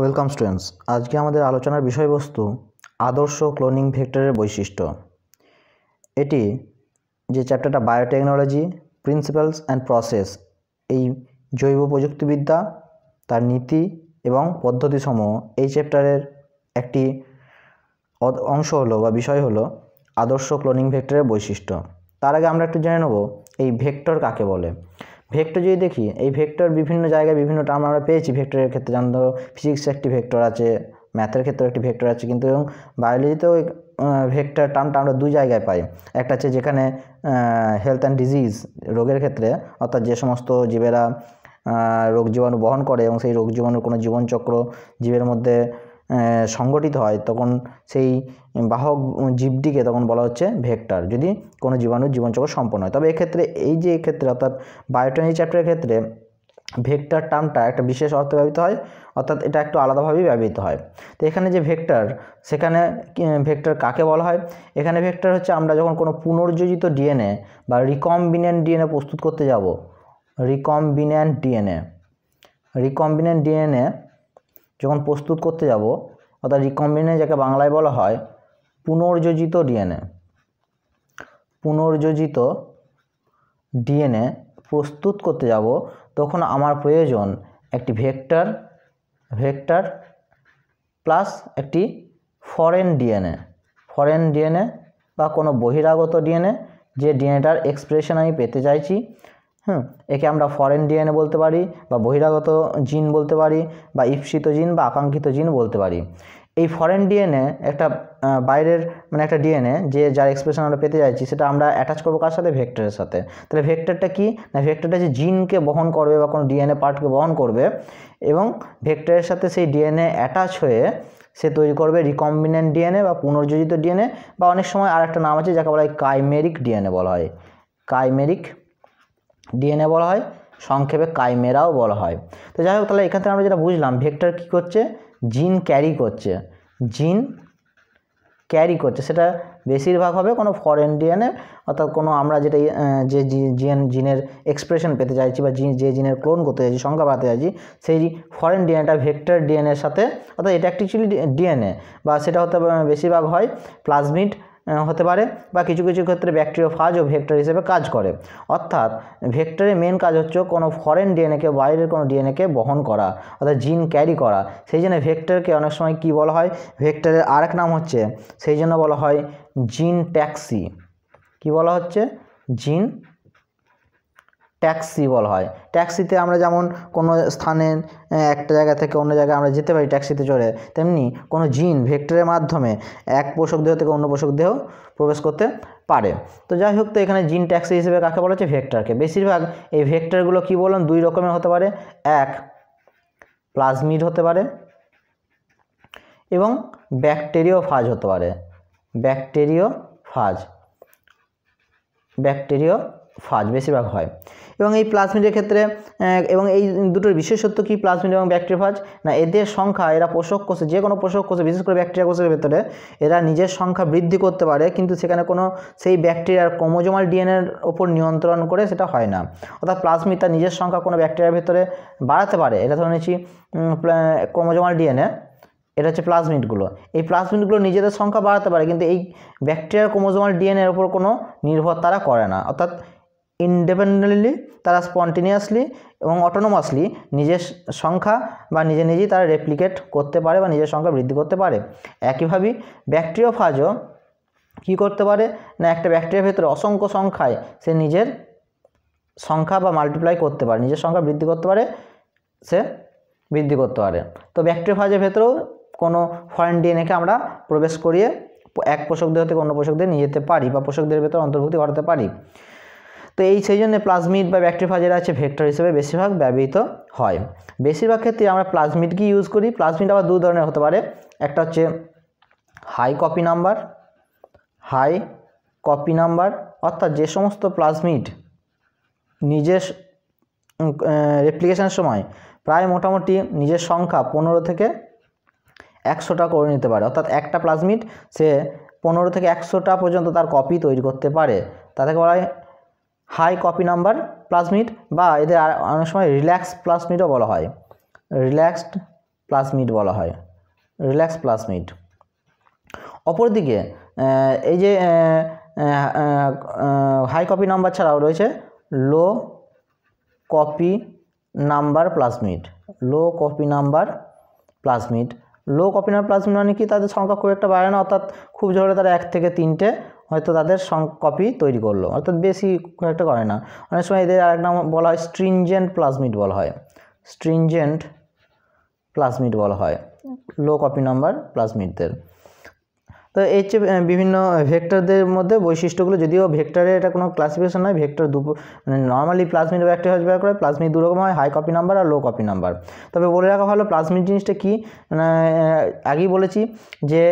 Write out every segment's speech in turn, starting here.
Welcome students আজকে আমাদের আলোচনার বিষয়বস্তু আদর্শ ক্লোনিং ভেক্টরের বৈশিষ্ট্য এটি যে চ্যাপ্টারটা বায়োটেকনোলজি প্রিন্সিপালস অ্যান্ড প্রসেস এই জৈব প্রযুক্তিবিদ্যা তার নীতি এবং পদ্ধতিসমূহ এই চ্যাপ্টারের একটি অংশ হলো বা বিষয় হলো আদর্শ ক্লোনিং ভেক্টরের বৈশিষ্ট্য তার আগে আমরা একটু জেনে নেব এই ভেক্টর কাকে বলে ভেক্টর যদি দেখি এই ভেক্টর বিভিন্ন জায়গায় বিভিন্ন টার্ম আমরা পেয়েছি ভেক্টরের ক্ষেত্রে যেমন ধরো ফিজিক্সে একটি ভেক্টর আছে ম্যাথের ক্ষেত্রে একটি ভেক্টর আছে কিন্তু এবং বায়োলজিতেও ভেক্টর টার্মটা আমরা দুই জায়গায় পাই একটা আছে যেখানে হেলথ অ্যান্ড ডিজিজ রোগের ক্ষেত্রে অর্থাৎ যে সমস্ত জীবেরা রোগ জীবাণু বহন করে এবং সেই রোগ জীবাণুর কোনো জীবনচক্র জীবের মধ্যে সংগঠিত হয় তখন সেই বাহক জীবটিকে তখন বলা হচ্ছে ভেক্টর যদি কোনো জীবাণুর জীবনচক্র সম্পন্ন হয় তবে এক্ষেত্রে এই যে ক্ষেত্রে অর্থাৎ বায়োটনি চ্যাপ্টারের ক্ষেত্রে ভেক্টর টার্মটা একটা বিশেষ অর্থে ব্যবহৃত হয় অর্থাৎ এটা একটু আলাদাভাবেই ব্যবহৃত হয় তো এখানে যে ভেক্টর সেখানে ভেক্টর কাকে বলা হয় এখানে ভেক্টর হচ্ছে আমরা যখন কোনো পুনর্যোজিত ডিএনএ বা রিকম্বিনেন্ট ডিএনএ প্রস্তুত করতে যাব রিকম্বিনেন্ট ডিএনএ রিকম্বিনেন্ট ডিএনএ যখন প্রস্তুত করতে যাব অর্থাৎ রিকম্বিনে যাকে বাংলায় বলা হয় পুনর্যোজিত ডিএনএ পুনর্যোজিত ডিএনএ প্রস্তুত করতে যাব তখন আমার প্রয়োজন একটি ভেক্টর ভেক্টর প্লাস একটি ফরেন ডিএনএ ফরেন ডিএনএ বা কোনো বহিরাগত ডিএনএ যে ডিএনএটার এক্সপ্রেশন আমি পেতে চাইছি হুম একে আমরা ফরেন ডিএনএ বলতে পারি বা বহিরাগত জিন বলতে পারি বা ইপ্সিত জিন বা আকাঙ্ক্ষিত জিন বলতে পারি এই ফরেন ডিএনএ একটা বাইরের মানে একটা ডিএনএ যে যার এক্সপ্রেশন আমরা পেতে যাচ্ছি সেটা আমরা অ্যাটাচ করবো কার সাথে ভেক্টরের সাথে তাহলে ভেক্টরটা কি না ভেক্টরটা যে জিনকে বহন করবে বা কোনো ডিএনএ পার্টকে বহন করবে এবং ভেক্টরের সাথে সেই ডিএনএ অ্যাটাচ হয়ে সে তৈরি করবে রিকম্বিনেন্ট ডিএনএ বা পুনর্যোজিত ডিএনএ বা অনেক সময় আর একটা নাম আছে যাকে বলা হয় কাইমেরিক ডিএনএ বলা হয় কাইমেরিক ডিএনএ বলা হয় সংক্ষেপে কাইমেরাও বলা হয় তো যাই হোক তাহলে এখান থেকে আমরা যেটা বুঝলাম ভেক্টর কি করছে জিন ক্যারি করছে জিন ক্যারি করছে সেটা বেশিরভাগ হবে কোনো ফরেন ডিএনএ অর্থাৎ কোনো আমরা যেটা যে জিন জিনের এক্সপ্রেশন পেতে চাইছি বা জিন যে জিনের ক্লোন করতে চাইছি সংখ্যা পাতে চাইছি সেই ফরেন ডিএনএটা ভেক্টর ডিএনএর সাথে অর্থাৎ এটা অ্যাকচুয়ালি ডিএনএ বা সেটা হতে বেশিরভাগ হয় প্লাজমিড হতে পারে বা কিছু কিছু ক্ষেত্রে ব্যাকটেরিওফাজ ও ভেক্টর হিসেবে কাজ করে অর্থাৎ ভেক্টরের মেন কাজ হচ্ছে কোনো ফরেন ডিএনএকে বাইরের কোনো ডিএনএকে বহন করা অর্থাৎ জিন ক্যারি করা সেই জন্য ভেক্টরকে অনেক সময় কি বলা হয় ভেক্টরের আরেক নাম হচ্ছে সেই জন্য বলা হয় জিন ট্যাক্সি কি বলা হচ্ছে জিন ট্যাক্সি বলা হয় ট্যাক্সিতে আমরা যেমন কোনো স্থানে একটা জায়গা থেকে অন্য জায়গায় আমরা যেতে পারি ট্যাক্সিতে চড়ে তেমনি কোনো জিন ভেক্টরের মাধ্যমে এক পোষক দেহ থেকে অন্য পোষক দেহ প্রবেশ করতে পারে তো যাই হোক তো এখানে জিন ট্যাক্সি হিসেবে কাকে বলা হচ্ছে ভেক্টরকে বেশিরভাগ এই ভেক্টরগুলো কি বললাম দুই রকমের হতে পারে এক প্লাজমিড হতে পারে এবং ব্যাকটেরিও ফাজ হতে পারে ব্যাকটেরিও ফাজ ব্যাকটেরিও ফাজ বেশিরভাগ হয় এবং এই প্লাজমিডের ক্ষেত্রে এবং এই দুটোর বিশেষত্ব কি প্লাজমিড এবং ব্যাকটেরিয়াফাজ না এদের সংখ্যা এরা পোষক কোষে যে কোনো পোষক কোষে বিশেষ করে ব্যাকটেরিয়া কোষের ভেতরে এরা নিজের সংখ্যা বৃদ্ধি করতে পারে কিন্তু সেখানে কোনো সেই ব্যাকটেরিয়ার ক্রোমোজোমাল ডিএনএর ওপর নিয়ন্ত্রণ করে সেটা হয় না অর্থাৎ প্লাজমিড তার নিজের সংখ্যা কোনো ব্যাকটেরিয়ার ভেতরে বাড়াতে পারে এটা ধরে নিচ্ছি ক্রোমোজোমাল ডিএনএ এটা হচ্ছে প্লাজমিডগুলো এই প্লাজমিডগুলো নিজেদের সংখ্যা বাড়াতে পারে কিন্তু এই ব্যাকটেরিয়ার ক্রোমোজোমাল ডিএনএর ওপর কোনো নির্ভর তারা করে না অর্থাৎ ইনডিপেন্ডেন্টলি তারা স্পন্টেনিয়াসলি এবং অটোনোমাসলি নিজের সংখ্যা বা নিজে নিজেই তারা রেপ্লিকেট করতে পারে বা নিজের সংখ্যা বৃদ্ধি করতে পারে একইভাবেই ব্যাকটেরিওফাজও কি করতে পারে না একটা ব্যাকটেরিয়ার ভেতরে অসংখ্য সংখ্যায় সে নিজের সংখ্যা বা মাল্টিপ্লাই করতে পারে নিজের সংখ্যা বৃদ্ধি করতে পারে সে বৃদ্ধি করতে পারে তো ব্যাকটেরিয়াফাজের ভেতরেও কোনো ফরেন ডিএনএকে আমরা প্রবেশ করিয়ে এক পোষক দেহ থেকে অন্য পোষক নিয়ে যেতে পারি বা পোষকদের ভেতরে অন্তর্ভুক্তি ঘটাতে পারি তো এই সেই জন্য প্লাজমিড বা ব্যাকটেরিয়াফাজ যেটা আছে ভেক্টর হিসেবে বেশিরভাগ ব্যবহৃত হয় বেশিরভাগ ক্ষেত্রে আমরা প্লাজমিডকেই ইউজ করি প্লাজমিড আবার দু ধরনের হতে পারে একটা হচ্ছে high copy number high copy number অর্থাৎ যে সমস্ত প্লাজমিড নিজের রেপ্লিকেশানের সময় প্রায় মোটামুটি নিজের সংখ্যা পনেরো থেকে একশোটা করে নিতে পারে অর্থাৎ একটা প্লাজমিড সে পনেরো থেকে একশোটা পর্যন্ত তার কপি তৈরি করতে পারে তাতে বলা হয় হাই কপি নাম্বার প্লাসমিড বা এদের অনেক সময় রিল্যাক্স প্লাজমিডও বলা হয় রিল্যাক্সড প্লাসমিড বলা হয় রিল্যাক্স প্লাজমিড অপরদিকে এই যে হাই কপি নাম্বার ছাড়াও রয়েছে low copy number plasmid low copy number plasmid low copy কপিনার প্লাজমিড মানে কি তাদের সংখ্যা খুব একটা বাড়ে না অর্থাৎ খুব জোরে তারা এক থেকে তিনটে হয়তো তাদের কপি তৈরি করলো অর্থাৎ বেশি একটা করে না অনেক সময় এদের আরেক নাম বলা হয় স্ট্রিনজেন্ট প্লাজমিড বলা হয় স্ট্রিনজেন্ট প্লাজমিড বলা হয় লো কপি নাম্বার প্লাজমিডদের তো এই চেয়ে বিভিন্ন ভেক্টরদের মধ্যে বৈশিষ্ট্যগুলো যদিও ভেক্টরে এটা কোনো ক্লাসিফিকেশন নয় ভেক্টর দু মানে নর্মালি প্লাসমিট একটা হাউস ব্যবহার করে প্লাসমিট দু রকম হয় হাই কপি নাম্বার আর লো কপি নাম্বার তবে বলে রাখা ভালো প্লাসমিট জিনিসটা কী মানে, আগেই বলেছি যে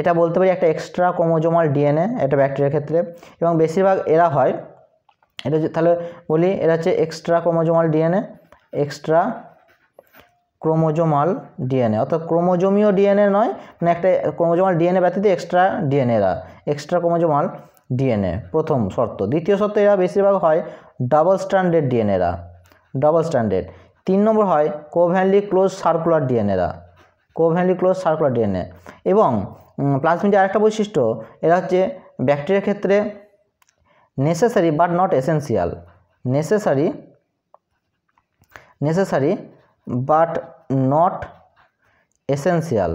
এটা বলতে পারি একটা এক্সট্রা ক্রোমোজোমাল ডিএনএ এটা ব্যাকটেরিয়ার ক্ষেত্রে এবং বেশিরভাগ এরা হয় এটা তাহলে বলি এরা হচ্ছে extra chromosomal DNA extra chromosomal DNA অর্থাৎ ক্রোমোজোমিও ডিএনএ নয় মানে একটা ক্রোমোজোমাল ডিএনএ ব্যতীত এক্সট্রা ডিএনএরা এক্সট্রা ক্রোমোজোমাল ডিএনএ প্রথম শর্ত দ্বিতীয় শর্ত এরা বেশিরভাগ হয় ডাবল স্ট্যান্ডার্ড ডিএনএরা ডাবল স্ট্যান্ডার্ড তিন নম্বর হয় কোভ্যানলি ক্লোজ সার্কুলার ডিএনএরা কোভ্যানলি ক্লোজ সার্কুলার ডিএনএ এবং প্লাজমিডের আরেকটা বৈশিষ্ট্য এরা হচ্ছে ব্যাকটেরিয়ার ক্ষেত্রে necessary but not essential necessary necessary but not essential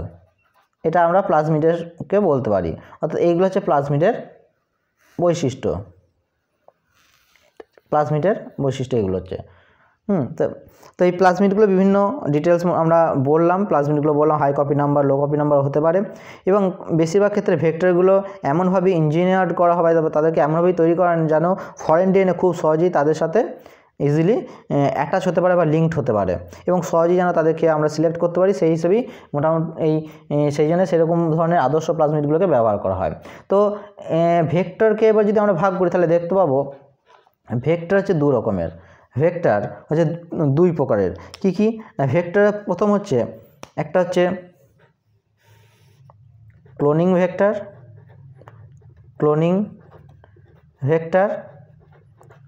এটা আমরা প্লাজমিডেরকে বলতে পারি অর্থাৎ এইগুলো হচ্ছে প্লাজমিডের বৈশিষ্ট্য প্লাজমিডের বৈশিষ্ট্য এগুলো হচ্ছে হুম তো তো এই প্লাজমিডগুলো বিভিন্ন ডিটেলস আমরা বললাম প্লাজমিডগুলো বললাম high copy number low copy number হতে পারে এবং বেশিরভাগ ক্ষেত্রে ভেক্টরগুলো এমনভাবে ইঞ্জিনিয়ার করা হবে তাদেরকে এমনভাবেই তৈরি করেন যেন ফরেন ডিএনএ খুব সহজেই তাদের সাথে ইজিলি অ্যাটাচ হতে পারে বা লিঙ্কড হতে পারে এবং সহজেই যেন তাদেরকে আমরা সিলেক্ট করতে পারি সেই হিসেবেই মোটামুটি এই সেই জন্য সেরকম ধরনের আদর্শ প্লাজমিটগুলোকে ব্যবহার করা হয় তো ভেক্টরকে এবার যদি আমরা ভাগ করি তাহলে দেখতে পাবো ভেক্টর হচ্ছে দু রকমের ভেক্টর হচ্ছে দুই প্রকারের কি কি ভেক্টর প্রথম হচ্ছে একটা হচ্ছে ক্লোনিং ভেক্টর ক্লোনিং ভেক্টর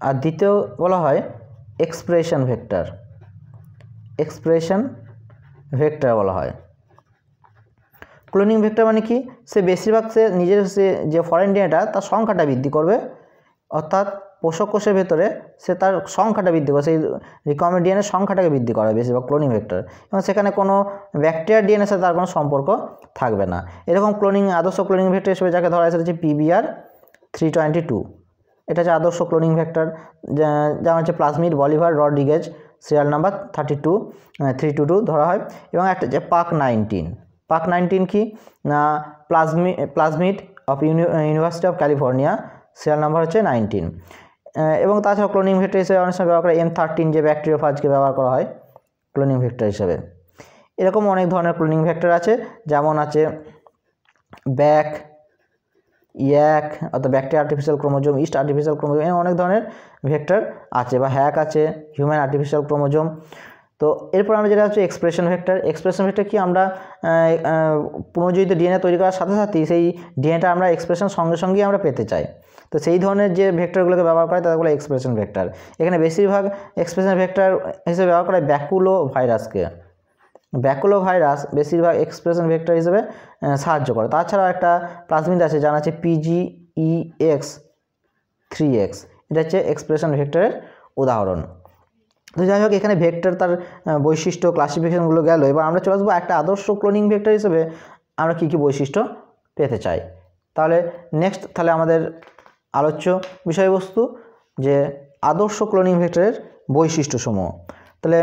আর দ্বিতীয় বলা হয় এক্সপ্রেশন ভেক্টর এক্সপ্রেশন ভেক্টর বলা হয় ক্লোনিং ভেক্টর মানে কি সে বেশিরভাগ সে নিজের সে যে ফরেন ডিএনএটা তার সংখ্যাটা বৃদ্ধি করবে অর্থাৎ পোষক কোষের ভেতরে সে তার সংখ্যাটা বৃদ্ধি করে সেই রিকমেন্ড ডিএনএর সংখ্যাটাকে বৃদ্ধি করে বেশিরভাগ ক্লোনিং ভেক্টর এবং সেখানে কোনো ব্যাকটেরিয়া ডিএনএর সাথে তার কোনো সম্পর্ক থাকবে না এরকম ক্লোনিং আদর্শ ক্লোনিং ভেক্টর হিসেবে যাকে ধরা হয়েছে হচ্ছে পিবিআর থ্রি টোয়েন্টি টু এটা হচ্ছে আদর্শ ক্লোনিং ভ্যাক্টর যেমন হচ্ছে plasmid Bolivar Rodriguez serial number thirty two three two two ধরা হয় এবং একটা হচ্ছে পাক নাইনটিন পাক নাইনটিন কি না plasmid plasmid of University of California serial number হচ্ছে নাইনটিন এবং তাছাড়া ক্লোনিং ভেক্টর হিসেবে অনেক সময় ব্যবহার করা এম থার্টিন যে ব্যাকটেরিওফাজকে ব্যবহার করা হয় ক্লোনিং ভেক্টর হিসেবে এরকম অনেক ধরনের ক্লোনিং ভেক্টর আছে যেমন আছে ব্যাক ইয়াক অর্থাৎ bacteria artificial chromosome yeast artificial chromosome এরকম অনেক ধরনের ভেক্টর আছে বা হ্যাক আছে হিউম্যান আর্টিফিশিয়াল ক্রোমোজোম তো এরপর আমরা যেটা হচ্ছে এক্সপ্রেশন ভেক্টর এক্সপ্রেশন ভেক্টর কি আমরা পুনর্জীবিত ডিএনএ তৈরি করার সাথে সাথেই সেই ডিএনএটা আমরা এক্সপ্রেশন সঙ্গে সঙ্গেই আমরা পেতে চাই তো সেই ধরনের যে ভেক্টরগুলোকে ব্যবহার করে তাদেরগুলো এক্সপ্রেশন ভেক্টর এখানে বেশিরভাগ এক্সপ্রেশন ভেক্টর হিসেবে ব্যবহার করে ব্যাকুলো ভাইরাসকে ব্যাকোলো ভাইরাস বেশিরভাগ এক্সপ্রেশন ভেক্টর হিসেবে সাহায্য করে তাছাড়াও একটা প্লাজমিড আছে যার আছে পিজিইএক্স থ্রি এক্স এটা হচ্ছে এক্সপ্রেশন ভেক্টরের উদাহরণ তো যাই হোক এখানে ভেক্টর তার বৈশিষ্ট্য ক্লাসিফিকেশনগুলো গেল এবার আমরা চলে আসবো একটা আদর্শ ক্লোনিং ভেক্টর হিসেবে আমরা কী কী বৈশিষ্ট্য পেতে চাই তাহলে নেক্সট তাহলে আমাদের আলোচ্য বিষয়বস্তু যে আদর্শ ক্লোনিং ভেক্টরের বৈশিষ্ট্যসমূহ তাহলে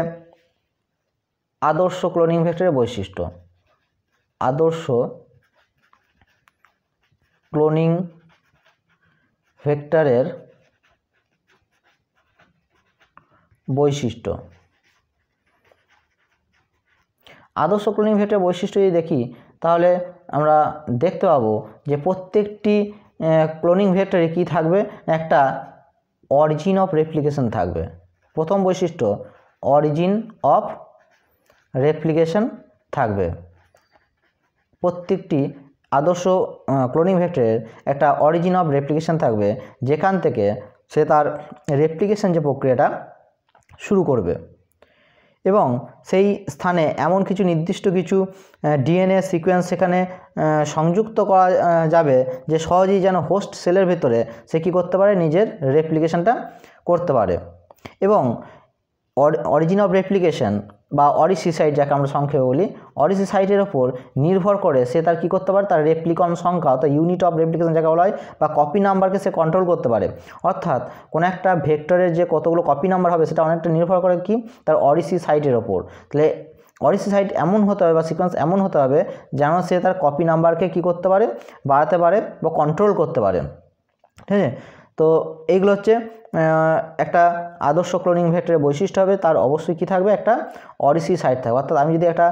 আদর্শ ক্লোনিং ভেক্টরের বৈশিষ্ট্য আদর্শ ক্লোনিং ভেক্টরের বৈশিষ্ট্য আদর্শ ক্লোনিং ভেক্টরের বৈশিষ্ট্য যদি দেখি তাহলে আমরা দেখতে পাবো যে প্রত্যেকটি ক্লোনিং ভেক্টরে কি থাকবে একটা অরিজিন অফ রেপ্লিকেশন থাকবে প্রথম বৈশিষ্ট্য অরিজিন অফ রেপ্লিকেশন থাকবে প্রত্যেকটি আদর্শ ক্লোনিং ভেক্টরের একটা অরিজিন অফ রেপ্লিকেশন থাকবে যেখান থেকে সে তার রেপ্লিকেশন যে প্রক্রিয়াটা শুরু করবে এবং সেই স্থানে এমন কিছু নির্দিষ্ট কিছু ডিএনএ সিকোয়েন্স সেখানে সংযুক্ত করা যাবে যে সহজেই যেন হোস্ট সেলের ভেতরে সে কী করতে পারে নিজের রেপ্লিকেশনটা করতে পারে এবং অরিজিন অফ রেপ্লিকেশন বা অরিসি সাইট যাকে আমরা সংক্ষেপে বলি অরিসি সাইটের ওপর নির্ভর করে সে তার কী করতে পারে তার রেপ্লিকন সংখ্যা অর্থাৎ ইউনিট অফ রেপ্লিকেশন যাকে বলা হয় বা কপি নাম্বারকে সে কন্ট্রোল করতে পারে অর্থাৎ কোনো একটা ভেক্টরের যে কতগুলো কপি নাম্বার হবে সেটা অনেকটা নির্ভর করে কি তার অরিসি সাইটের ওপর তাহলে অরিসি সাইট এমন হতে হবে বা সিকোয়েন্স এমন হতে হবে যেন সে তার কপি নাম্বারকে কি করতে পারে বাড়াতে পারে বা কন্ট্রোল করতে পারে ঠিক আছে তো এইগুলো হচ্ছে একটা আদর্শ ক্লোনিং ভেক্টরের বৈশিষ্ট্য হবে তার অবশ্যই কী থাকবে একটা অরিসি সাইড থাকবে অর্থাৎ আমি যদি একটা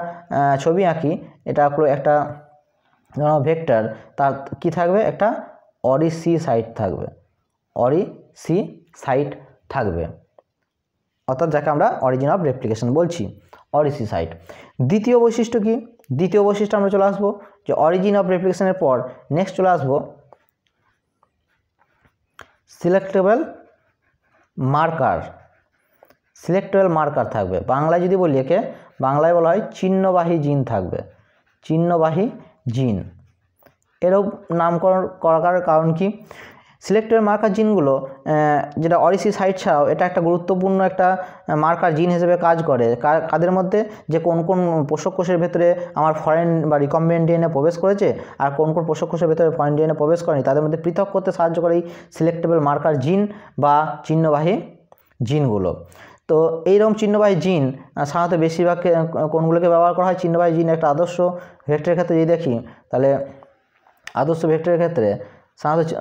ছবি আঁকি এটা একটা ভেক্টর তার কি থাকবে একটা অরিসি সাইড থাকবে অরিসি সি সাইট থাকবে অর্থাৎ যাকে আমরা অরিজিন অফ রেপ্লিকেশন বলছি অরিসি সাইট দ্বিতীয় বৈশিষ্ট্য কি দ্বিতীয় বৈশিষ্ট্য আমরা চলে আসবো যে অরিজিন অফ রেপ্লিকেশনের পর নেক্সট চলে আসবো সিলেক্টেবল মার্কার সিলেক্টেবল মার্কার থাকবে বাংলায় যদি বলি একে বাংলায় বলা হয় চিহ্নবাহী জিন থাকবে চিহ্নবাহী জিন এরও নামকরণ করার কারণ কি সিলেক্টেড মার্কার জিনগুলো যেটা অরিসি সাইট ছাড়াও এটা একটা গুরুত্বপূর্ণ একটা মার্কার জিন হিসেবে কাজ করে কাদের মধ্যে যে কোন কোন পোষক কোষের ভেতরে আমার ফরেন বা রিকম্বেন ডিএনএ প্রবেশ করেছে আর কোন কোন পোষক কোষের ভেতরে ফরেন ডিএনএ প্রবেশ করেনি তাদের মধ্যে পৃথক করতে সাহায্য করে এই সিলেক্টেবল মার্কার জিন বা চিহ্নবাহী জিনগুলো তো এইরকম চিহ্নবাহী জিন সাধারণত বেশিরভাগকে কোনগুলোকে ব্যবহার করা হয় চিহ্নবাহী জিন একটা আদর্শ ভেক্টরের ক্ষেত্রে যদি দেখি তাহলে আদর্শ ভেক্টরের ক্ষেত্রে সাধারণত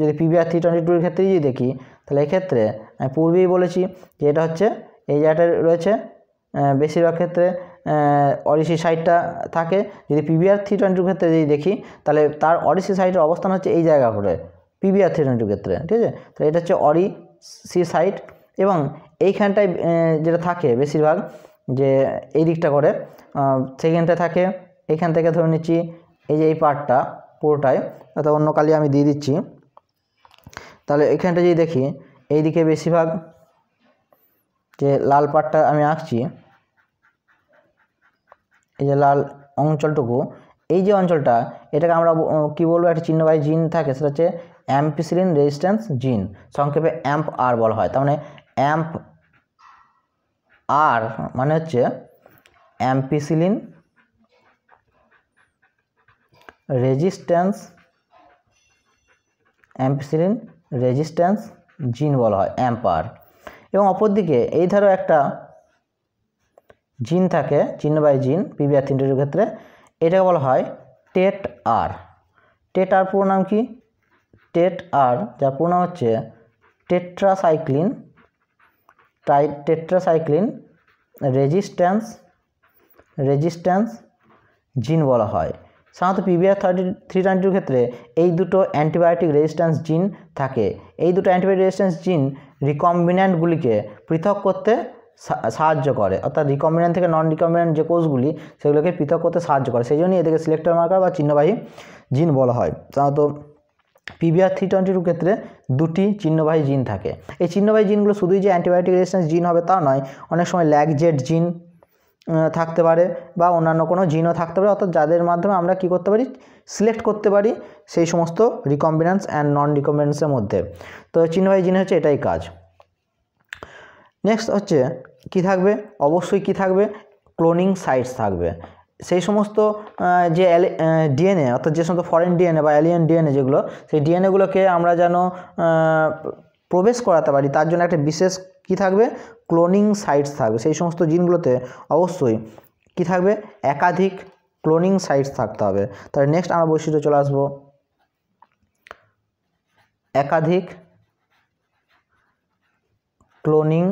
যদি পিভিআর থ্রি টোয়েন্টি টুর ক্ষেত্রে যদি দেখি তাহলে এক্ষেত্রে আমি পূর্বেই বলেছি যে এটা হচ্ছে এই জায়গাটা রয়েছে বেশিরভাগ ক্ষেত্রে অডিসি সাইডটা থাকে যদি পিভিআর থ্রি টোয়েন্টি টুর ক্ষেত্রে যদি দেখি তাহলে তার অডিসি সাইডের অবস্থান হচ্ছে এই জায়গা করে পিভিআর থ্রি টোয়েন্টি ক্ষেত্রে ঠিক আছে তাহলে এটা হচ্ছে অডি সি সাইড এবং এইখানটায় যেটা থাকে বেশিরভাগ যে এই দিকটা করে সেখানটা থাকে এখান থেকে ধরে নিচ্ছি এই যে এই পার্টটা পুরোটাই অর্থাৎ অন্য কালি আমি দিয়ে দিচ্ছি তাহলে এখানটা যদি দেখি এই দিকে বেশিরভাগ যে লাল পাটটা আমি আঁকছি এই যে লাল অঞ্চলটুকু এই যে অঞ্চলটা এটাকে আমরা কি বলবো একটা চিহ্নবাহী জিন থাকে সেটা হচ্ছে অ্যাম্পিসিলিন রেজিস্ট্যান্স জিন সংক্ষেপে অ্যাম্প আর বলা হয় তার মানে অ্যাম্প আর মানে হচ্ছে ampicillin resistance ampicillin resistance gene বলা হয় অ্যাম্পার এবং অপরদিকে এই ধরো একটা জিন থাকে চিহ্ন বাই জিন পিবিআর তিনটের ক্ষেত্রে এটাকে বলা হয় টেট আর টেট আর পুরো নাম কি টেট আর যার পুরো নাম হচ্ছে টেট্রাসাইক্লিন টাই টেট্রাসাইক্লিন রেজিস্ট্যান্স রেজিস্ট্যান্স জিন বলা হয় সাধারণত পিবিআর থার্টি থ্রি টোয়েন্টির ক্ষেত্রে এই দুটো অ্যান্টিবায়োটিক রেজিস্ট্যান্স জিন থাকে এই দুটো অ্যান্টিবায়োটিক রেজিস্ট্যান্স জিন রিকম্বিন্যান্টগুলিকে পৃথক করতে সাহায্য করে অর্থাৎ রিকম্বিনেন্ট থেকে নন রিকম্বিনেন্ট যে কোষগুলি সেগুলোকে পৃথক করতে সাহায্য করে সেই জন্যই এদেরকে সিলেক্টর মার্কার বা চিহ্নবাহী জিন বলা হয় সাধারণত পিবিআর থ্রি টু ক্ষেত্রে দুটি চিহ্নবাহী জিন থাকে এই চিহ্নবাহী জিনগুলো শুধুই যে অ্যান্টিবায়োটিক রেজিস্ট্যান্স জিন হবে তা নয় অনেক সময় ল্যাকজেট জিন থাকতে পারে বা অন্যান্য কোনো জিনও থাকতে পারে অর্থাৎ যাদের মাধ্যমে আমরা কি করতে পারি সিলেক্ট করতে পারি সেই সমস্ত রিকম্বিনেন্স অ্যান্ড নন রিকম্বিনেন্সের মধ্যে তো চিহ্নবাহী জিনে হচ্ছে এটাই কাজ নেক্সট হচ্ছে কি থাকবে অবশ্যই কি থাকবে ক্লোনিং সাইটস থাকবে সেই সমস্ত যে ডিএনএ অর্থাৎ যে সমস্ত ফরেন ডিএনএ বা অ্যালিয়ান ডিএনএ যেগুলো সেই ডিএনএগুলোকে আমরা যেন প্রবেশ করাতে পারি তার জন্য একটা বিশেষ কি থাকবে ক্লোনিং সাইটস থাকবে সেই সমস্ত জিনগুলোতে অবশ্যই কি থাকবে একাধিক ক্লোনিং সাইটস থাকতে হবে তাহলে নেক্সট আমরা বৈশিষ্ট্য চলে আসবো একাধিক ক্লোনিং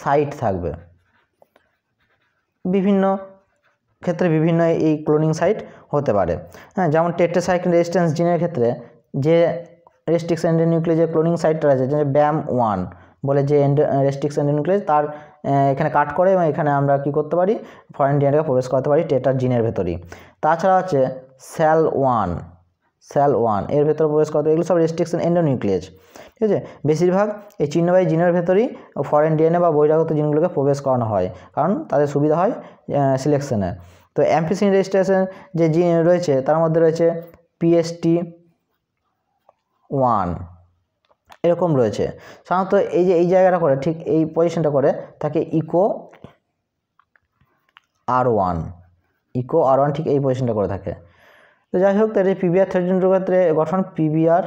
সাইট থাকবে বিভিন্ন ক্ষেত্রে বিভিন্ন এই ক্লোনিং সাইট হতে পারে হ্যাঁ যেমন টেট্রাসাইক্লিন রেজিস্ট্যান্স জিনের ক্ষেত্রে যে রেস্ট্রিকশন নিউক্লিয়ার যে ক্লোনিং সাইটটা আছে যে ব্যাম ওয়ান বলে যে এন্ড রেস্ট্রিকশন এনক্লেজ তার এখানে কাট করে এবং এখানে আমরা কি করতে পারি ফরেন ডিএনএকে প্রবেশ করতে পারি টেটার জিনের ভেতরেই তাছাড়া আছে স্যাল ওয়ান স্যাল ওয়ান এর ভেতরে প্রবেশ করতে এগুলো সব রেস্ট্রিকশন নিউক্লিয়াস ঠিক আছে বেশিরভাগ এই চিহ্নবাহী জিনের ভেতরেই ফরেন ডিএনএ বা বহিরাগত জিনগুলোকে প্রবেশ করানো হয় কারণ তাদের সুবিধা হয় সিলেকশনে তো অ্যাম্পিসিন রেজিস্ট্রেশন যে জিন রয়েছে তার মধ্যে রয়েছে পিএসটি ওয়ান এরকম রয়েছে সাধারণত এই যে এই জায়গাটা করে ঠিক এই পজিশনটা করে থাকে Eco R one Eco R one ঠিক এই পজিশনটা করে থাকে তো যাই হোক তাহলে পিবিআর থার্টিন টুর ক্ষেত্রে গঠন পিবিআর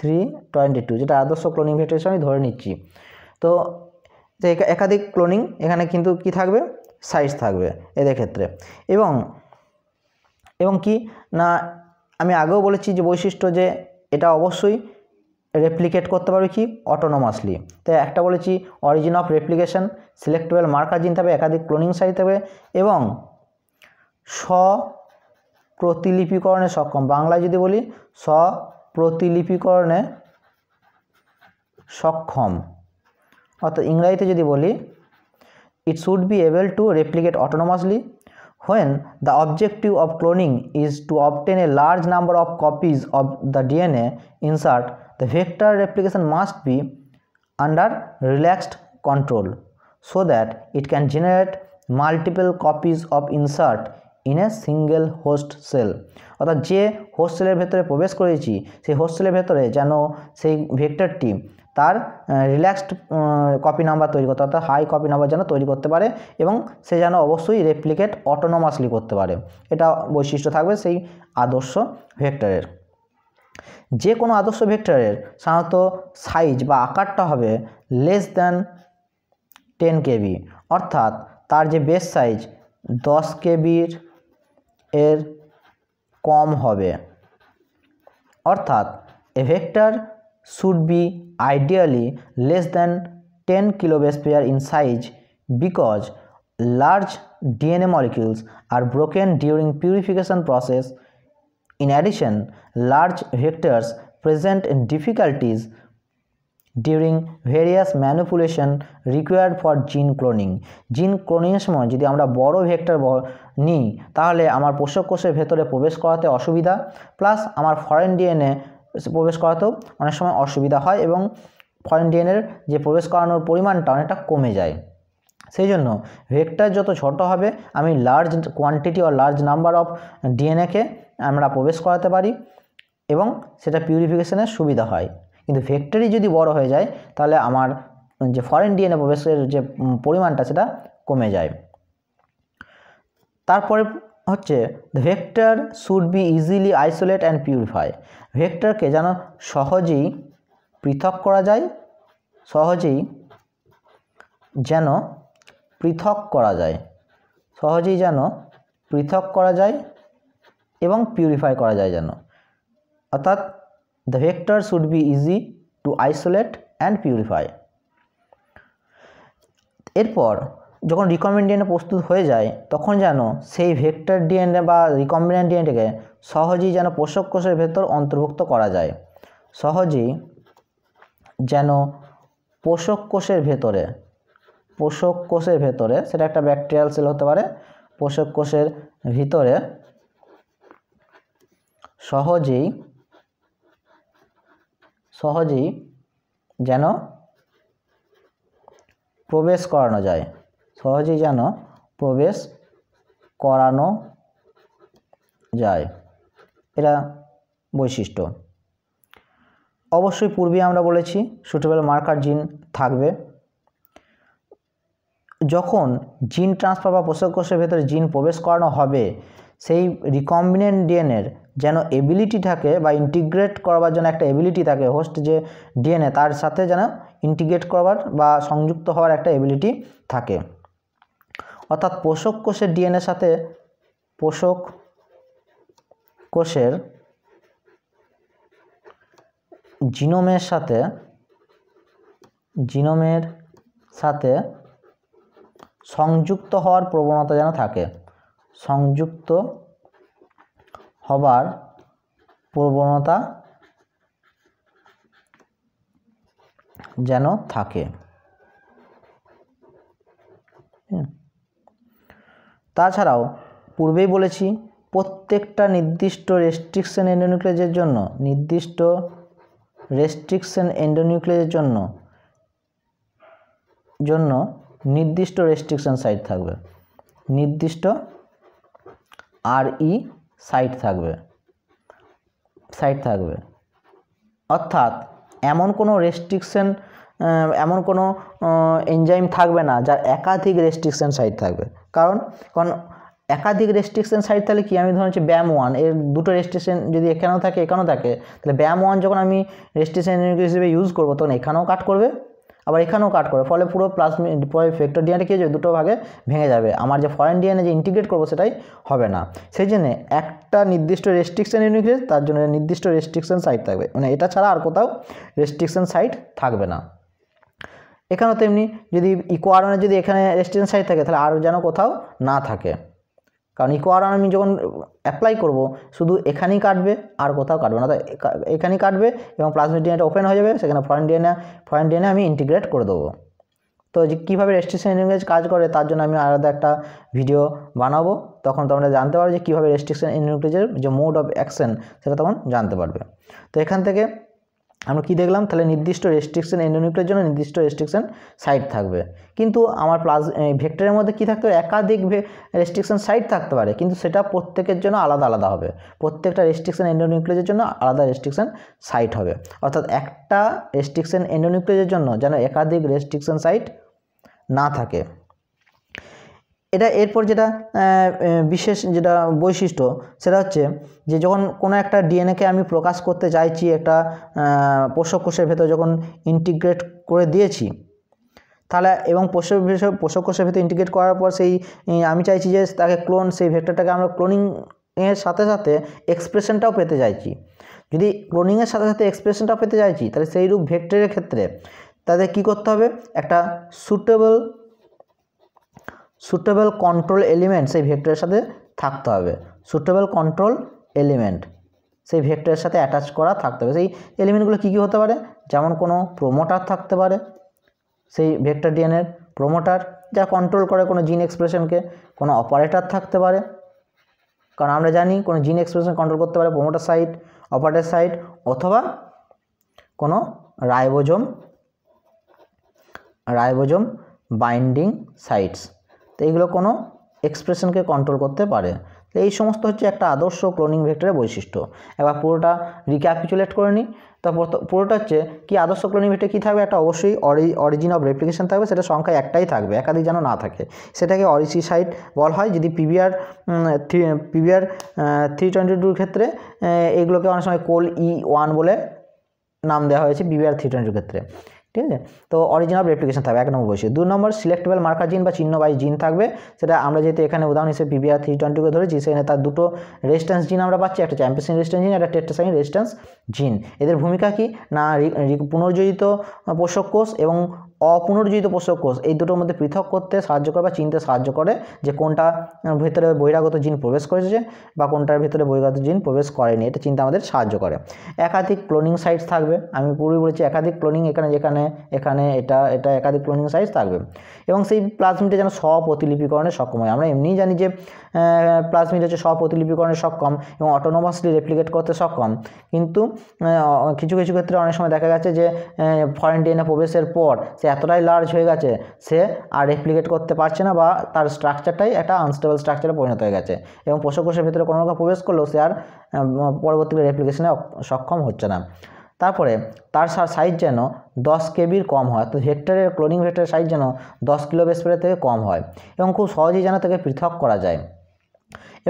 থ্রি টোয়েন্টি টু যেটা আদর্শ ক্লোনিং ভেক্টর আমি ধরে নিচ্ছি তো একাধিক ক্লোনিং এখানে কিন্তু কি থাকবে সাইজ থাকবে এদের ক্ষেত্রে এবং এবং কি না আমি আগেও বলেছি যে বৈশিষ্ট্য যে এটা অবশ্যই রেপ্লিকেট করতে পারবে কি অটোনোমাসলি তো একটা বলেছি origin of replication selectable marker জিনতে হবে একাধিক ক্লোনিং সাইজ হবে এবং স্ব প্রতিলিপিকরণে সক্ষম বাংলায় যদি বলি স্ব প্রতিলিপিকরণে সক্ষম অর্থাৎ ইংরাজিতে যদি বলি it should be able to replicate autonomously when the objective of cloning is to obtain a large number of copies of the DNA insert, the vector replication must be under relaxed control so that it can generate multiple copies of insert in a single host cell. অর্থাৎ যে host সেলের ভেতরে প্রবেশ করেছি সেই host সেলের ভেতরে যেন সেই ভেক্টরটি তার রিল্যাক্সড কপি নাম্বার তৈরি করতে অর্থাৎ হাই কপি নাম্বার যেন তৈরি করতে পারে এবং সে যেন অবশ্যই রেপ্লিকেট অটোনোমাসলি করতে পারে এটা বৈশিষ্ট্য থাকবে সেই আদর্শ ভেক্টরের যে কোনো আদর্শ ভেক্টরের সাধারণত সাইজ বা আকারটা হবে লেস দ্যান টেন কেবি অর্থাৎ তার যে বেস সাইজ দশ কেবির এর কম হবে অর্থাৎ a vector should be ideally less than 10 kilobase pair in size because large DNA molecules are broken during purification process. In addition, large vectors present difficulties during various manipulation required for gene cloning. Gene cloning সময় যদি আমরা বড় vector নিই তাহলে আমার পোষক কোষের ভেতরে প্রবেশ করাতে অসুবিধা প্লাস আমার ফরেন ডিএনএ প্রবেশ করাতেও অনেক সময় অসুবিধা হয় এবং ফরেন ডিএনএর যে প্রবেশ করানোর পরিমাণটা অনেকটা কমে যায় সেই জন্য ভেক্টর যত ছোট হবে আমি large quantity or large number of ডিএনএকে আমরা প্রবেশ করাতে পারি এবং সেটা পিউরিফিকেশনের সুবিধা হয় কিন্তু ভেক্টরি যদি বড় হয়ে যায় তাহলে আমার যে ফরেন ডিএনএ প্রবেশের যে পরিমাণটা সেটা কমে যায় তারপরে হচ্ছে the vector should be easily isolate and purify ভেক্টরকে যেন সহজেই পৃথক করা যায় সহজেই যেন পৃথক করা যায় সহজেই যেন পৃথক করা যায় এবং পিউরিফাই করা যায় যেন অর্থাৎ the vector should be easy to isolate and purify এরপর যখন রিকম্বিনেন্ট প্রস্তুত হয়ে যায় তখন যেন সেই ভেক্টর ডিএনএ বা রিকম্বিনেন্ট ডিএনএকে সহজেই যেন পোষক কোষের ভেতর অন্তর্ভুক্ত করা যায় সহজেই যেন পোষক কোষের ভেতরে পোষক কোষের ভেতরে সেটা একটা ব্যাকটেরিয়াল সেল হতে পারে পোষক কোষের ভিতরে সহজেই সহজেই যেন প্রবেশ করানো যায় সহজেই যেন প্রবেশ করানো যায় এরা বৈশিষ্ট্য অবশ্যই পূর্বে আমরা বলেছি সুটেবল মার্কার জিন থাকবে যখন জিন ট্রান্সফার বা পোষক কোষের ভেতরে জিন প্রবেশ করানো হবে সেই রিকম্বিনেন্ট ডিএনএর যেন এবিলিটি থাকে বা ইন্টিগ্রেট করবার জন্য একটা এবিলিটি থাকে হোস্ট যে ডিএনএ তার সাথে যেন ইন্টিগ্রেট করবার বা সংযুক্ত হওয়ার একটা এবিলিটি থাকে অর্থাৎ পোষক কোষের ডিএনএর সাথে পোষক কোষের জিনোমের সাথে জিনোমের সাথে সংযুক্ত হওয়ার প্রবণতা যেন থাকে সংযুক্ত হবার প্রবণতা যেন থাকে তাছাড়াও পূর্বেই বলেছি প্রত্যেকটা নির্দিষ্ট রেস্ট্রিকশন এন্ডোনিউক্লিয়াসের জন্য নির্দিষ্ট রেস্ট্রিকশন এন্ডোনিউক্লিয়াসের জন্য জন্য নির্দিষ্ট রেস্ট্রিকশন সাইট থাকবে নির্দিষ্ট আর ই সাইট থাকবে সাইট থাকবে অর্থাৎ এমন কোনো রেস্ট্রিকশন এমন কোনো এনজাইম থাকবে না যার একাধিক রেস্ট্রিকশন সাইট থাকবে কারণ কারণ একাধিক রেস্ট্রিকশন সাইড তাহলে কি আমি ধরুন হচ্ছে ব্যায়াম ওয়ান এর দুটো রেস্ট্রিকশন যদি এখানেও থাকে এখানেও থাকে তাহলে ব্যায়াম ওয়ান যখন আমি রেস্ট্রিকশন হিসেবে ইউজ করবো তখন এখানেও কাট করবে আবার এখানেও কাট করবে ফলে পুরো প্লাস ফেক্টর ডিএনএটা কী যাবে দুটো ভাগে ভেঙে যাবে আমার যে ফরেন ডিএনএ যে ইন্টিগ্রেট করবো সেটাই হবে না সেই জন্যে একটা নির্দিষ্ট রেস্ট্রিকশন ইউনিগ্রেস তার জন্য নির্দিষ্ট রেস্ট্রিকশন সাইট থাকবে মানে এটা ছাড়া আর কোথাও রেস্ট্রিকশন সাইট থাকবে না এখানেও তেমনি যদি ইকোয়ারনে যদি এখানে রেস্ট্রিকশন সাইট থাকে তাহলে আর যেন কোথাও না থাকে কারণ আর আমি যখন অ্যাপ্লাই করব শুধু এখানেই কাটবে আর কোথাও কাটবে না তো এখানেই কাটবে এবং প্লাজমিক ডিএনএটা ওপেন হয়ে যাবে সেখানে ফরেন ডিএনএ ফরেন ডিএনএ আমি ইন্টিগ্রেট করে দেবো তো যে কীভাবে রেস্ট্রিকশন ইংরেজ কাজ করে তার জন্য আমি আলাদা একটা ভিডিও বানাবো তখন তোমরা জানতে পারবে যে কীভাবে রেস্ট্রিকশন ইংরেজের যে মোড অফ অ্যাকশন সেটা তখন জানতে পারবে তো এখান থেকে আমরা কি দেখলাম তাহলে নির্দিষ্ট রেস্ট্রিকশন এন্ডোনিউক্লিয়ার জন্য নির্দিষ্ট রেস্ট্রিকশন সাইট থাকবে কিন্তু আমার প্লাস ভেক্টরের মধ্যে কি থাকতে পারে একাধিক রেস্ট্রিকশন সাইট থাকতে পারে কিন্তু সেটা প্রত্যেকের জন্য আলাদা আলাদা হবে প্রত্যেকটা রেস্ট্রিকশন এন্ডোনিউক্লেজের জন্য আলাদা রেস্ট্রিকশন সাইট হবে অর্থাৎ একটা রেস্ট্রিকশন এন্ডোনিউক্লেজের জন্য যেন একাধিক রেস্ট্রিকশন সাইট না থাকে এটা এরপর যেটা বিশেষ যেটা বৈশিষ্ট্য সেটা হচ্ছে যে যখন কোনো একটা ডিএনএকে আমি প্রকাশ করতে চাইছি একটা পোষক কোষের ভেতর যখন ইন্টিগ্রেট করে দিয়েছি তাহলে এবং পোষক পোষক কোষের ভেতর ইন্টিগ্রেট করার পর সেই আমি চাইছি যে তাকে ক্লোন সেই ভেক্টরটাকে আমরা ক্লোনিং এর সাথে সাথে এক্সপ্রেশনটাও পেতে চাইছি যদি ক্লোনিংয়ের সাথে সাথে এক্সপ্রেশনটাও পেতে চাইছি তাহলে সেইরূপ ভেক্টরের ক্ষেত্রে তাদের কি করতে হবে একটা সুটেবল সুটেবল কন্ট্রোল এলিমেন্ট সেই ভেক্টরের সাথে থাকতে হবে সুটেবল কন্ট্রোল এলিমেন্ট সেই ভেক্টরের সাথে অ্যাটাচ করা থাকতে হবে সেই এলিমেন্টগুলো কী কী হতে পারে যেমন কোনো প্রোমোটার থাকতে পারে সেই ভেক্টর ডিএনএর প্রোমোটার যা কন্ট্রোল করে কোনো জিন এক্সপ্রেশনকে কোনো অপারেটার থাকতে পারে কারণ আমরা জানি কোনো জিন এক্সপ্রেশন কন্ট্রোল করতে পারে প্রোমোটার সাইট অপারেটার সাইট অথবা কোনো রাইবোজোম রাইবোজোম বাইন্ডিং সাইটস তো এইগুলো কোনো এক্সপ্রেশনকে কন্ট্রোল করতে পারে তো এই সমস্ত হচ্ছে একটা আদর্শ ক্লোনিং ভেক্টরের বৈশিষ্ট্য এবার পুরোটা রিক্যাপিচুলেট করে নিই তারপর পুরোটা হচ্ছে কি আদর্শ ক্লোনিং ভেক্টর কী থাকবে একটা অবশ্যই অরিজিন অফ রেপ্লিকেশন থাকবে সেটা সংখ্যা একটাই থাকবে একাধিক যেন না থাকে সেটাকে অরিসি সাইট বল হয় যদি pBR three pBR three twenty টুর ক্ষেত্রে এগুলোকে অনেক সময় কোল ই ওয়ান বলে নাম দেওয়া হয়েছে বিবিআর থ্রি টোয়েন্টির ক্ষেত্রে ঠিক আছে তো অরিজিনাল রেপ্লিকেশন থাকবে এক নম্বর বৈশিষ্ট্য দু নম্বর সিলেক্টেবল মার্কার জিন বা চিহ্ন বাই জিন থাকবে সেটা আমরা যেহেতু এখানে উদাহরণ হিসেবে বিবিআর থ্রি টোয়েন্টিকে ধরেছি সেখানে তার দুটো রেজিস্ট্যান্স জিন আমরা পাচ্ছি একটা চ্যাম্পিয়ন রেজিস্ট্যান্স জিন একটা সাইন রেজিস্ট্যান্স জিন এদের ভূমিকা কি না পুনর্যোজিত পোষক কোষ এবং অপুনর্জীবিত পোষক কোষ এই দুটোর মধ্যে পৃথক করতে সাহায্য করে বা চিনতে সাহায্য করে যে কোনটা ভেতরে বহিরাগত জিন প্রবেশ করেছে বা কোনটার ভেতরে বহিরাগত জিন প্রবেশ করেনি এটা চিন্তা আমাদের সাহায্য করে একাধিক ক্লোনিং সাইটস থাকবে আমি পুরোই বলেছি একাধিক ক্লোনিং এখানে যেখানে এখানে এটা এটা একাধিক ক্লোনিং সাইটস থাকবে এবং সেই প্লাজমিটা যেন স্বপ্রতিলিপিকরণে সক্ষম হয় আমরা এমনিই জানি যে প্লাজমিট হচ্ছে স্বপ্রতিলিপিকরণে সক্ষম এবং অটোনোমাসলি রেপ্লিকেট করতে সক্ষম কিন্তু কিছু কিছু ক্ষেত্রে অনেক সময় দেখা গেছে যে ফরেন ডিএনএ প্রবেশের পর সে এতটাই লার্জ হয়ে গেছে সে আর রেপ্লিকেট করতে পারছে না বা তার স্ট্রাকচারটাই একটা আনস্টেবল স্ট্রাকচারে পরিণত হয়ে গেছে এবং পোষকোষের ভিতরে কোনো রকম প্রবেশ করলেও সে আর পরবর্তীকালে রেপ্লিকেশনে সক্ষম হচ্ছে না তারপরে তার সাইজ যেন দশ কেবির কম হয় তো হেক্টরের ক্লোনিং ভেক্টরের সাইজ যেন দশ কিলো বেসপের থেকে কম হয় এবং খুব সহজেই যেন তাকে পৃথক করা যায়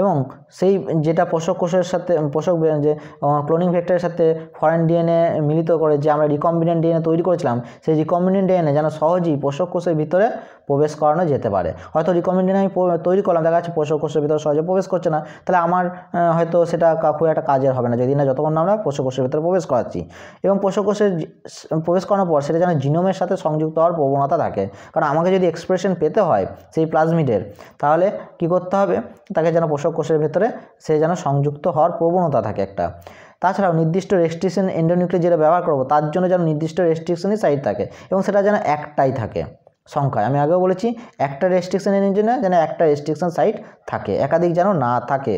এবং সেই যেটা পোষক কোষের সাথে পোষক যে ক্লোনিং ভেক্টরের সাথে ফরেন ডিএনএ মিলিত করে যে আমরা রিকম্বিনেন্ট ডিএনএ তৈরি করেছিলাম সেই রিকম্বিনেন্ট ডিএনএ যেন সহজেই পোষক কোষের ভিতরে প্রবেশ করানো যেতে পারে হয়তো রিকমেন্ডেড আমি তৈরি করলাম দেখা যাচ্ছে প্রসবকোষের ভিতরে সহজে প্রবেশ করছে না তাহলে আমার হয়তো সেটা খুব একটা কাজের হবে না যদি না যতক্ষণ আমরা প্রসবকোষের ভিতরে প্রবেশ করাচ্ছি এবং প্রসবকোষের প্রবেশ করানোর পর সেটা যেন জিনোমের সাথে সংযুক্ত হওয়ার প্রবণতা থাকে কারণ আমাকে যদি এক্সপ্রেশন পেতে হয় সেই প্লাজমিডের তাহলে কি করতে হবে তাকে যেন প্রসবকোষের ভেতরে সে যেন সংযুক্ত হওয়ার প্রবণতা থাকে একটা তাছাড়াও নির্দিষ্ট রেস্ট্রিকশন এন্ডোনিউক্লিয়ার যেটা ব্যবহার করবো তার জন্য যেন নির্দিষ্ট রেস্ট্রিকশনই সাইড থাকে এবং সেটা যেন একটাই থাকে সংখ্যায় আমি আগেও বলেছি একটা রেস্ট্রিকশানের জন্য যেন একটা রেস্ট্রিকশান সাইট থাকে একাধিক যেন না থাকে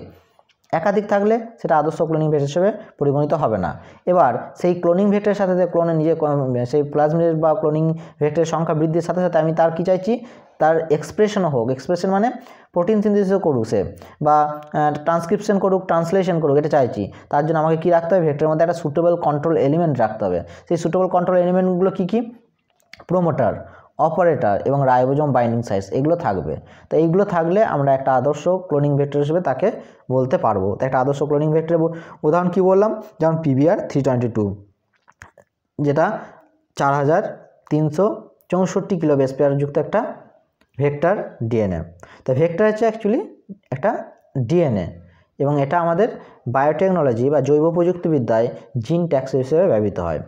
একাধিক থাকলে সেটা আদর্শ ক্লোনিং ভেট হিসেবে পরিগণিত হবে না এবার সেই ক্লোনিং ভেটের সাথে সাথে ক্লোনে নিজে সেই প্লাজমিড বা ক্লোনিং ভেটের সংখ্যা বৃদ্ধির সাথে সাথে আমি তার কী চাইছি তার এক্সপ্রেশনও হোক এক্সপ্রেশন মানে প্রোটিন সিনথেসিসও করুক সে বা ট্রান্সক্রিপশন করুক ট্রান্সলেশন করুক এটা চাইছি তার জন্য আমাকে কী রাখতে হবে ভেটের মধ্যে একটা সুটেবল কন্ট্রোল এলিমেন্ট রাখতে হবে সেই সুটেবল কন্ট্রোল এলিমেন্টগুলো কী কী প্রোমোটার অপারেটর এবং রায়বোজম বাইন্ডিং সাইজ এগুলো থাকবে তো এইগুলো থাকলে আমরা একটা আদর্শ ক্লোনিং ভেক্টর হিসেবে তাকে বলতে পারবো তো একটা আদর্শ ক্লোনিং ভেক্টর উদাহরণ কী বললাম যেমন পিবিআর থ্রি টোয়েন্টি টু যেটা চার হাজার তিনশো চৌষট্টি কিলো বেসপেয়ার যুক্ত একটা ভেক্টর ডিএনএ তো ভেক্টর হচ্ছে অ্যাকচুয়ালি একটা ডিএনএ এবং এটা আমাদের বায়োটেকনোলজি বা জৈব প্রযুক্তিবিদ্যায় জিন ট্যাক্স হিসেবে ব্যবহৃত হয়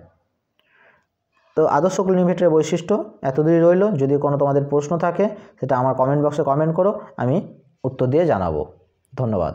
তো আদর্শ ক্লিন ইনভার্টারের বৈশিষ্ট্য এতদূরই রইল যদি কোনো তোমাদের প্রশ্ন থাকে সেটা আমার কমেন্ট বক্সে কমেন্ট করো আমি উত্তর দিয়ে জানাবো ধন্যবাদ